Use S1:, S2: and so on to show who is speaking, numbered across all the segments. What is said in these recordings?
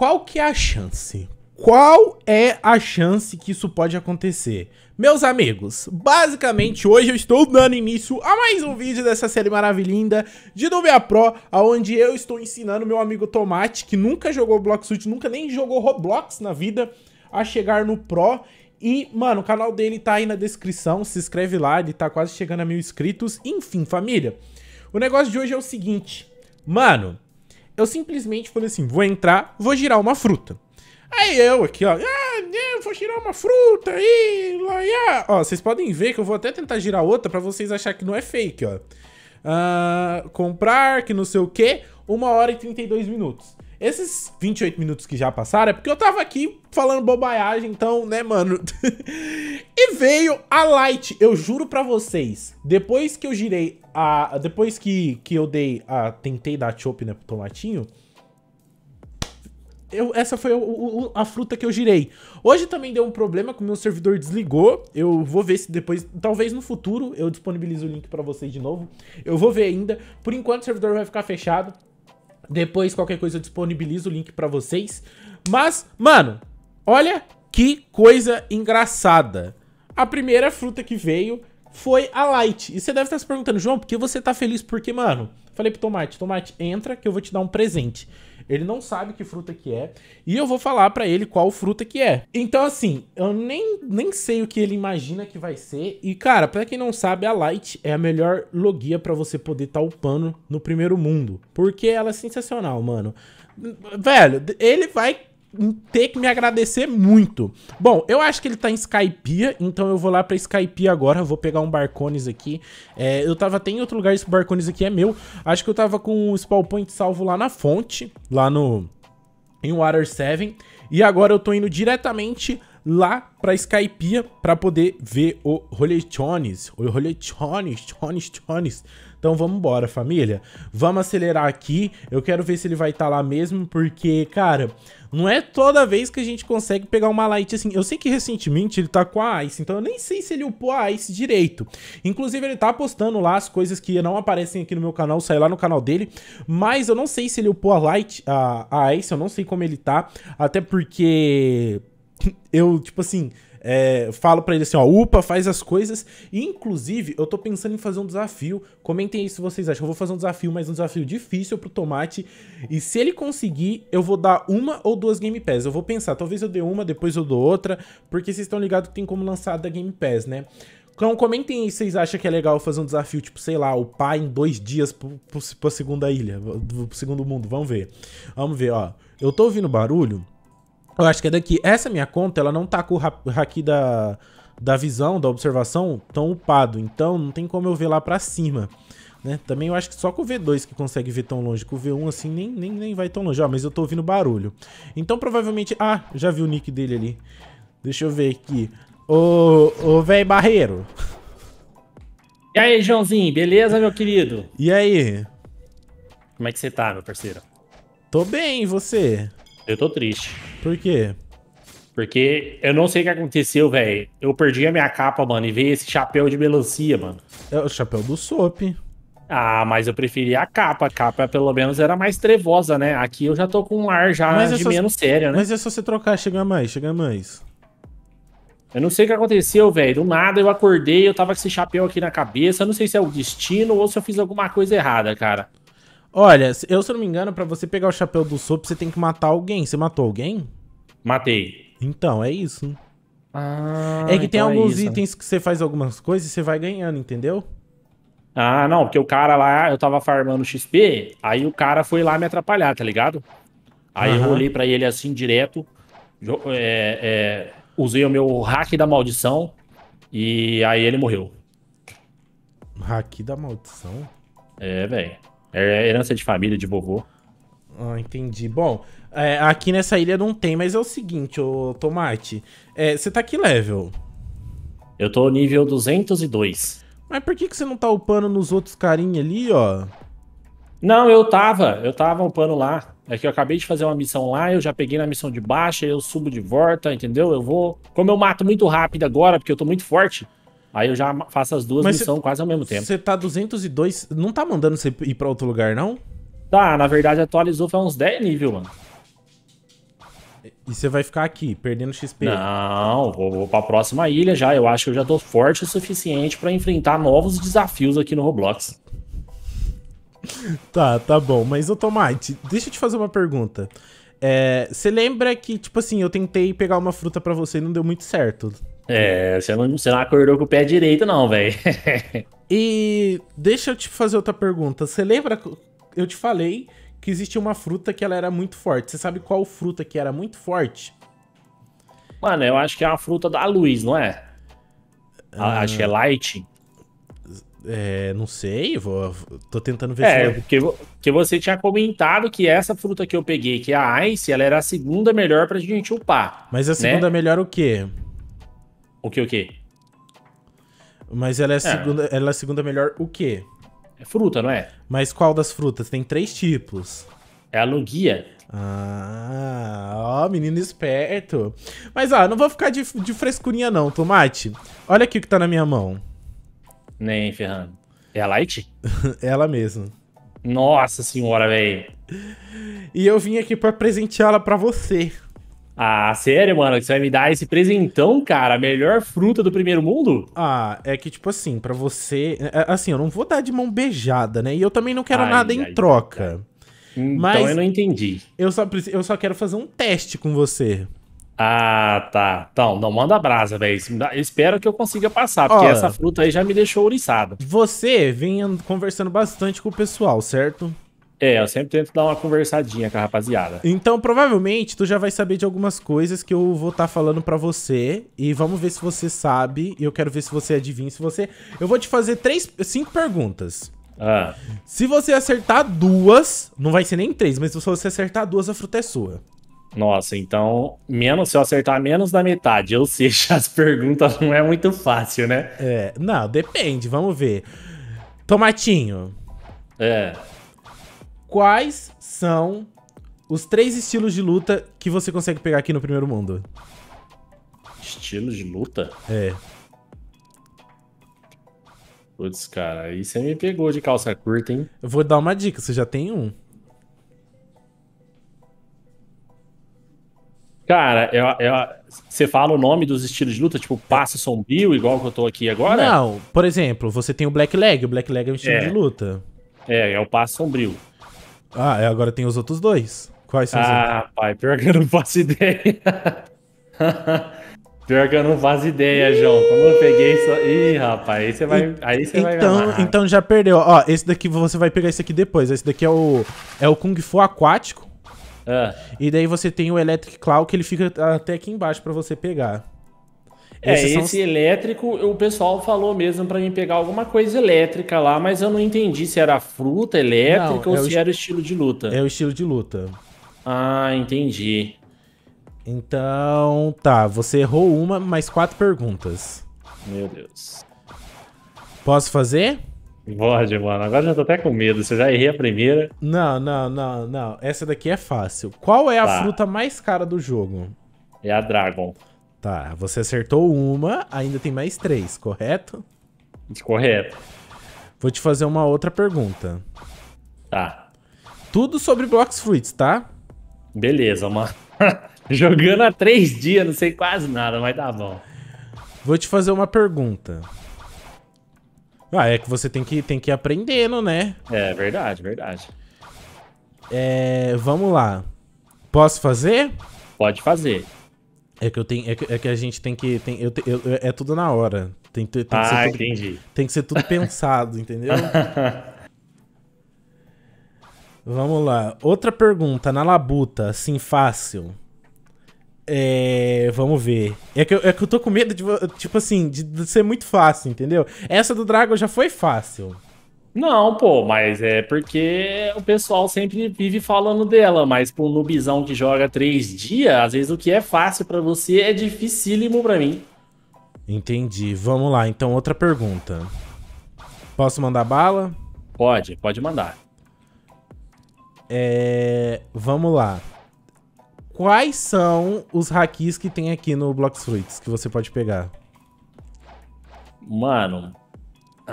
S1: Qual que é a chance? Qual é a chance que isso pode acontecer? Meus amigos, basicamente hoje eu estou dando início a mais um vídeo dessa série maravilhinda de Nubia Pro, onde eu estou ensinando meu amigo Tomate, que nunca jogou Blocksuit, nunca nem jogou Roblox na vida, a chegar no Pro. E, mano, o canal dele tá aí na descrição, se inscreve lá, ele tá quase chegando a mil inscritos. Enfim, família, o negócio de hoje é o seguinte, mano eu simplesmente falei assim, vou entrar, vou girar uma fruta. Aí eu aqui, ó, ah, eu é, vou girar uma fruta aí, lá, yeah. ó, vocês podem ver que eu vou até tentar girar outra para vocês achar que não é fake, ó. Uh, comprar, que não sei o que, 1 hora e 32 minutos. Esses 28 minutos que já passaram é porque eu tava aqui falando bobaiagem, então, né, mano? e veio a Light, eu juro pra vocês, depois que eu girei a... Depois que, que eu dei a... Tentei dar chope, né, pro tomatinho... Eu, essa foi o, o, a fruta que eu girei. Hoje também deu um problema que o meu servidor desligou. Eu vou ver se depois, talvez no futuro, eu disponibilizo o link para vocês de novo. Eu vou ver ainda. Por enquanto o servidor vai ficar fechado. Depois, qualquer coisa, eu disponibilizo o link pra vocês. Mas, mano, olha que coisa engraçada. A primeira fruta que veio foi a Light. E você deve estar se perguntando, João, por que você tá feliz? Porque, mano, falei pro Tomate, Tomate, entra que eu vou te dar um presente. Ele não sabe que fruta que é, e eu vou falar para ele qual fruta que é. Então, assim, eu nem, nem sei o que ele imagina que vai ser. E, cara, para quem não sabe, a Light é a melhor logia para você poder estar tá upando no primeiro mundo. Porque ela é sensacional, mano. Velho, ele vai ter que me agradecer muito. Bom, eu acho que ele tá em Skypia, então eu vou lá pra Skypia agora, vou pegar um Barcones aqui. É, eu tava até em outro lugar, esse Barcones aqui é meu. Acho que eu tava com o Spawn Point salvo lá na fonte, lá no... em Water 7. E agora eu tô indo diretamente lá pra Skypia pra poder ver o Roletones. O Roletones, Tones, Tones... Então vamos embora, família. Vamos acelerar aqui. Eu quero ver se ele vai estar tá lá mesmo, porque, cara, não é toda vez que a gente consegue pegar uma light assim. Eu sei que recentemente ele tá com a Ice, então eu nem sei se ele upou a Ice direito. Inclusive, ele tá postando lá as coisas que não aparecem aqui no meu canal, sai lá no canal dele. Mas eu não sei se ele upou a light, a, a Ice, eu não sei como ele tá. Até porque eu, tipo assim é, falo para ele assim, ó, upa, faz as coisas. E, inclusive, eu tô pensando em fazer um desafio. Comentem aí se vocês acham. Eu vou fazer um desafio, mas um desafio difícil pro Tomate. E se ele conseguir, eu vou dar uma ou duas Game Pass. Eu vou pensar, talvez eu dê uma, depois eu dou outra. Porque vocês estão ligados que tem como lançar da Game Pass, né? Então comentem aí se vocês acham que é legal fazer um desafio, tipo, sei lá, o pai em dois dias pra segunda ilha, pro segundo mundo. Vamos ver. Vamos ver, ó. Eu tô ouvindo barulho eu acho que é daqui. Essa minha conta, ela não tá com o haki da, da visão, da observação, tão upado. Então, não tem como eu ver lá pra cima. Né? Também eu acho que só com o V2 que consegue ver tão longe. Com o V1, assim, nem, nem, nem vai tão longe. Ó, mas eu tô ouvindo barulho. Então, provavelmente... Ah, já vi o nick dele ali. Deixa eu ver aqui. Ô, ô véi barreiro. E aí, Joãozinho, beleza, meu querido? E aí?
S2: Como é que você tá, meu parceiro? Tô bem,
S1: e você?
S2: Eu tô triste. Por quê? Porque eu não sei o que aconteceu, velho. Eu perdi a minha capa, mano, e veio esse chapéu de melancia, mano.
S1: É o chapéu do Sop.
S2: Ah, mas eu preferi a capa. A capa, pelo menos, era mais trevosa, né? Aqui eu já tô com um ar já mas é de é só... menos sério, né? Mas
S1: é só você trocar, chegar mais, chegar mais.
S2: Eu não sei o que aconteceu, velho. Do nada eu acordei, eu tava com esse chapéu aqui na cabeça. Eu não sei se é o destino ou se eu fiz alguma coisa errada, cara.
S1: Olha, eu se eu não me engano, para você pegar o chapéu do sopro, você tem que matar alguém. Você matou alguém? Matei. Então, é isso. Ah, é que então tem é alguns é itens que você faz algumas coisas e você vai ganhando, entendeu?
S2: Ah, não, porque o cara lá, eu tava farmando XP, aí o cara foi lá me atrapalhar, tá ligado? Aí uhum. eu olhei pra ele assim direto, é, é, usei o meu hack da maldição e aí ele morreu.
S1: Hack da maldição?
S2: É, velho. É herança de família, de vovô.
S1: Ah, entendi. Bom, é, aqui nessa ilha não tem, mas é o seguinte, ô Tomate. É, você tá que level? Eu tô nível 202. Mas por que, que você não tá upando nos outros carinhas ali, ó?
S2: Não, eu tava. Eu tava upando lá. É que eu acabei de fazer uma missão lá, eu já peguei na missão de baixa, eu subo de volta, entendeu? Eu vou... Como eu mato muito rápido agora, porque eu tô muito forte, Aí eu já faço as duas missões quase ao mesmo tempo. Você
S1: tá 202, não tá mandando você ir pra outro lugar, não? Tá, na verdade atualizou foi uns 10 níveis, mano. E você vai ficar aqui, perdendo XP?
S2: Não, vou, vou pra próxima ilha já. Eu acho que eu já tô forte o suficiente pra enfrentar novos desafios aqui no Roblox.
S1: tá, tá bom. Mas, ô Tomate, deixa eu te fazer uma pergunta. Você é, lembra que, tipo assim, eu tentei pegar uma fruta pra você e não deu muito certo,
S2: é, você não, você não acordou com o pé direito, não, velho.
S1: e deixa eu te fazer outra pergunta. Você lembra? Eu te falei que existia uma fruta que ela era muito forte. Você sabe qual fruta que era muito forte?
S2: Mano, eu acho que é a fruta da luz, não é? Ah, acho que é light. É, não sei, vou, tô tentando ver é, se... É, porque, porque você tinha comentado que essa fruta que eu peguei, que é a Ice, ela era a segunda
S1: melhor pra gente upar. Mas a né? segunda né? melhor o quê? O que, o que? Mas ela é, a é. Segunda, ela é segunda melhor o quê? É fruta, não é? Mas qual das frutas? Tem três tipos. É a Lugia. Ah, ó, menino esperto. Mas ó, não vou ficar de, de frescurinha não, Tomate. Olha aqui o que tá na minha mão. Nem, Ferrando. É a Light? ela mesma.
S2: Nossa senhora, velho. E eu vim aqui para presenteá-la para você.
S1: Ah, sério, mano? Você vai me dar esse presentão, cara? A melhor fruta do primeiro mundo? Ah, é que, tipo assim, para você. É, é, assim, eu não vou dar de mão beijada, né? E eu também não quero ai, nada ai, em troca. Ai. Então, Mas então eu não entendi. Eu só, eu só quero fazer um teste com você.
S2: Ah, tá. Então, não manda brasa, velho. Espero que eu consiga
S1: passar, porque essa fruta aí já me deixou ouriçada. Você vem conversando bastante com o pessoal, certo? É, eu sempre tento dar uma conversadinha com a rapaziada. Então, provavelmente, tu já vai saber de algumas coisas que eu vou estar tá falando para você. E vamos ver se você sabe. E eu quero ver se você adivinha. Se você. Eu vou te fazer três, cinco perguntas. Ah. Se você acertar duas, não vai ser nem três, mas se você acertar duas, a fruta é sua.
S2: Nossa, então, menos se eu acertar menos da metade, ou seja, as perguntas não é muito
S1: fácil, né? É, não, depende, vamos ver. Tomatinho. É quais são os três estilos de luta que você consegue pegar aqui no primeiro mundo. Estilos de luta?
S2: É. Putz, cara, aí você me pegou de calça curta, hein?
S1: Eu vou dar uma dica, você já tem um.
S2: Cara, eu, eu, você fala o nome dos estilos de luta, tipo passe sombrio, igual que eu tô aqui agora? Não,
S1: por exemplo, você tem o Black Leg, o Black Leg é um estilo é. de luta. É, é o passe sombrio. Ah, é, agora tem os outros dois. Quais são os ah, outros? Ah, pai, pior que eu não faço ideia.
S2: pior que eu não faço
S1: ideia, João. Como eu
S2: peguei só. Ih, rapaz, aí você vai. Aí você então, vai
S1: então já perdeu. Ó, esse daqui você vai pegar esse aqui depois. Esse daqui é o, é o Kung Fu Aquático. Ah. E daí você tem o Electric Claw que ele fica até aqui embaixo pra você pegar. É, esse, esse
S2: são... elétrico, o pessoal falou mesmo para mim pegar alguma coisa elétrica lá, mas eu não entendi se era fruta elétrica não, ou é se o... era o estilo de luta. É o estilo de luta. Ah, entendi.
S1: Então, tá, você errou uma, mais quatro perguntas.
S2: Meu Deus.
S1: Posso fazer?
S2: Pode, mano. Agora já tô até com medo. Você
S1: já errei a primeira. Não, não, não, não. Essa daqui é fácil. Qual é a tá. fruta mais cara do jogo? É a Dragon. Tá, você acertou uma, ainda tem mais três, correto? Correto. Vou te fazer uma outra pergunta. Tá. Tudo sobre blocos fruits, tá? Beleza, mano. Jogando há três dias, não sei quase nada, mas tá bom. Vou te fazer uma pergunta. Ah, é que você tem que, tem que ir aprendendo, né? É, verdade, verdade. É, vamos lá. Posso fazer? Pode fazer. É que, eu tenho, é que, é que a gente tem que. Tem, eu, eu, é tudo na hora. Tem, tem, tem ah, que ser ah, tudo, entendi. Tem que ser tudo pensado, entendeu? Vamos lá. Outra pergunta, na labuta, assim, fácil. É, vamos ver. É que, eu, é que eu tô com medo de, tipo assim, de, de ser muito fácil, entendeu? Essa do Dragon já foi fácil.
S2: Não, pô, mas é porque o pessoal sempre vive falando dela, mas pro um que joga três dias, às vezes o que é fácil para você é dificílimo para mim.
S1: Entendi. Vamos lá, então outra pergunta. Posso mandar bala?
S2: Pode, pode mandar.
S1: É, vamos lá. Quais são os hackis que tem aqui no Blox Fruits que você pode pegar?
S2: Mano,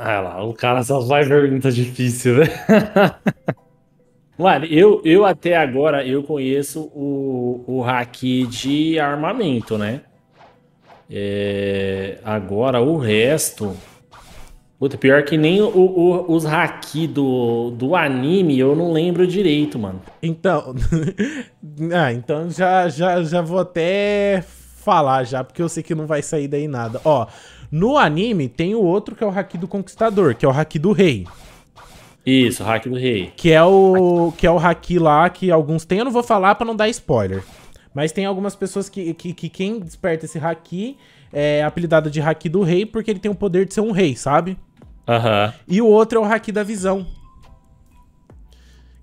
S2: ah lá, o cara só vai pergunta difícil, né? Mano, eu, eu até agora eu conheço o, o hack de armamento, né? É, agora o resto. Puta, pior que nem o, o, os haki do, do
S1: anime eu não lembro direito, mano. Então. ah, então já, já, já vou até falar já, porque eu sei que não vai sair daí nada. Ó, no anime tem o outro que é o Haki do Conquistador, que é o Haki do Rei. Isso, o Haki do Rei. Que é o que é o Haki lá que alguns têm, eu não vou falar para não dar spoiler. Mas tem algumas pessoas que, que, que quem desperta esse Haki é apelidado de Haki do Rei porque ele tem o poder de ser um rei, sabe? Aham. Uhum. E o outro é o Haki da Visão.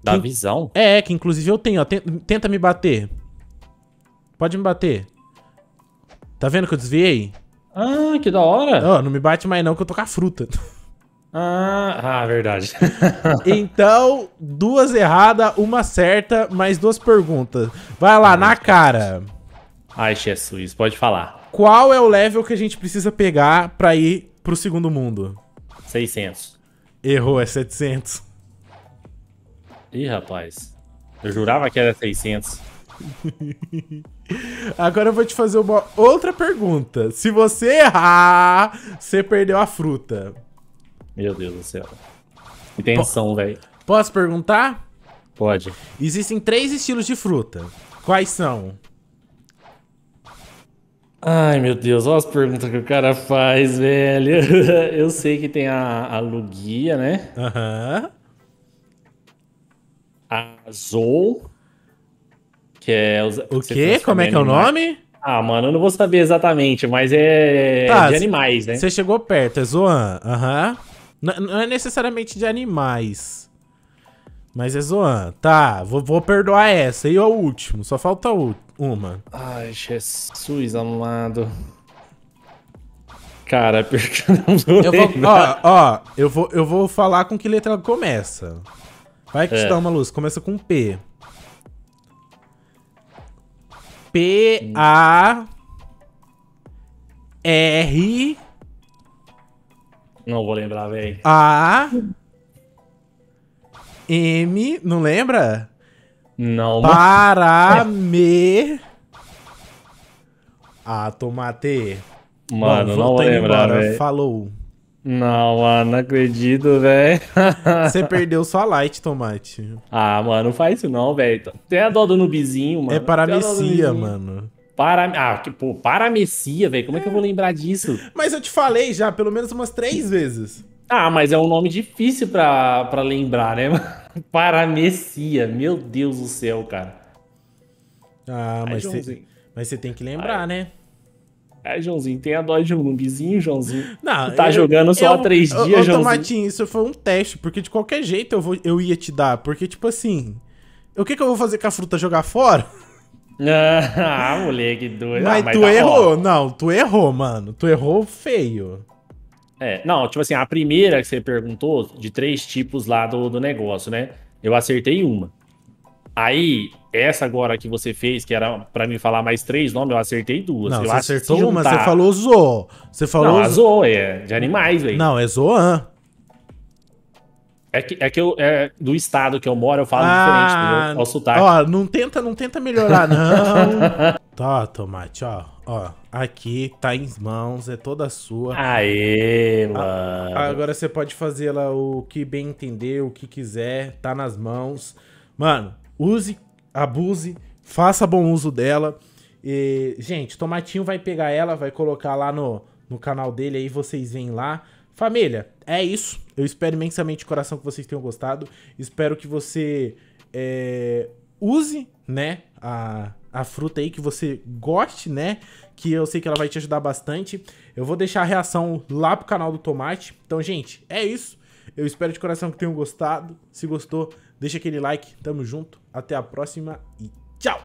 S1: Da que, visão? É, que inclusive eu tenho, ó. Tenta me bater. Pode me bater. Tá vendo que eu desviei? Ah, que da hora. Não, não me bate mais não que eu tô com a fruta. Ah, ah verdade. então, duas erradas, uma certa, mais duas perguntas. Vai lá, na cara.
S2: Ai, Jesus, pode falar.
S1: Qual é o level que a gente precisa pegar pra ir pro segundo mundo?
S2: 600.
S1: Errou, é 700.
S2: Ih, rapaz. Eu jurava que era 600.
S1: Agora eu vou te fazer uma outra pergunta. Se você errar, você perdeu a fruta.
S2: Meu Deus do céu. Que tensão, velho.
S1: Posso perguntar? Pode. Existem três estilos de fruta. Quais são?
S2: Ai, meu Deus, olha as perguntas que o cara faz, velho. Eu sei que tem a, a Lugia, né?
S1: Aham. Uhum.
S2: A Zou. Que é os, o que quê? Como é que é o nome?
S1: Ah, mano, eu não vou saber exatamente, mas é tá, de animais, né? Você chegou perto, é Zoan. Aham. Uhum. Não é necessariamente de animais. Mas é Zoan. Tá, vou, vou perdoar essa. E o último? Só falta o, uma. Ai, Jesus amado. Cara, porque eu não vou eu vou, Ó, ó eu, vou, eu vou falar com que letra começa. Vai que é. te dá uma luz. Começa com P. P-A... R...
S2: Não vou lembrar, velho.
S1: A... M... Não lembra? Não. Parame... Ah, tomate. Mano, Bom, não vou tá lembrar, Falou.
S2: Não, mano, não acredito, velho. Você perdeu sua light,
S1: Tomate.
S2: Ah, mano, não faz isso não, velho. Tem a dó do Nubizinho, mano. É paramecia, mano. Para... Ah, que, pô, paramecia, velho. Como é. é que eu vou é. lembrar disso?
S1: Mas eu te falei já, pelo menos umas três vezes.
S2: Ah, mas é um nome difícil pra, pra lembrar, né? paramecia, meu Deus do céu, cara. Ah, mas você tem que lembrar, Ai. né? É, Joãozinho, tem a dó de zumbizinho, Joãozinho.
S1: Não, tá eu, jogando só eu, há três eu, dias, Joãozinho. Tomatinho, isso foi um teste, porque de qualquer jeito eu, vou, eu ia te dar. Porque, tipo assim, o que, que eu vou fazer com a fruta? Jogar fora?
S2: ah, moleque doido. Mas, ah, mas tu errou,
S1: não, tu errou, mano. Tu errou feio.
S2: É, não, tipo assim, a primeira que você perguntou, de três tipos lá do, do negócio, né? Eu acertei uma. Aí, essa agora que você fez, que era para me falar mais três nomes, eu acertei duas. Não, eu você acertou uma, tá. você
S1: falou zo, Você falou. Não, zoo,
S2: é de animais, velho.
S1: Não, é zoan.
S2: É que, é que eu, é, do
S1: estado que eu moro, eu falo ah, diferente do meu, Ó, não tenta, não tenta melhorar, não. tá, Tomate, ó. Ó, aqui, tá em mãos, é toda sua.
S2: Aê, mano. A, agora
S1: você pode fazer lá o que bem entender, o que quiser, tá nas mãos. Mano, Use, abuse, faça bom uso dela. E, gente, Tomatinho vai pegar ela, vai colocar lá no, no canal dele, aí vocês vêm lá. Família, é isso. Eu espero imensamente de coração que vocês tenham gostado. Espero que você é, use, né, a, a fruta aí que você goste, né? Que eu sei que ela vai te ajudar bastante. Eu vou deixar a reação lá pro canal do Tomate. Então, gente, é isso. Eu espero de coração que tenham gostado. Se gostou, Deixa aquele like, tamo junto, até a próxima e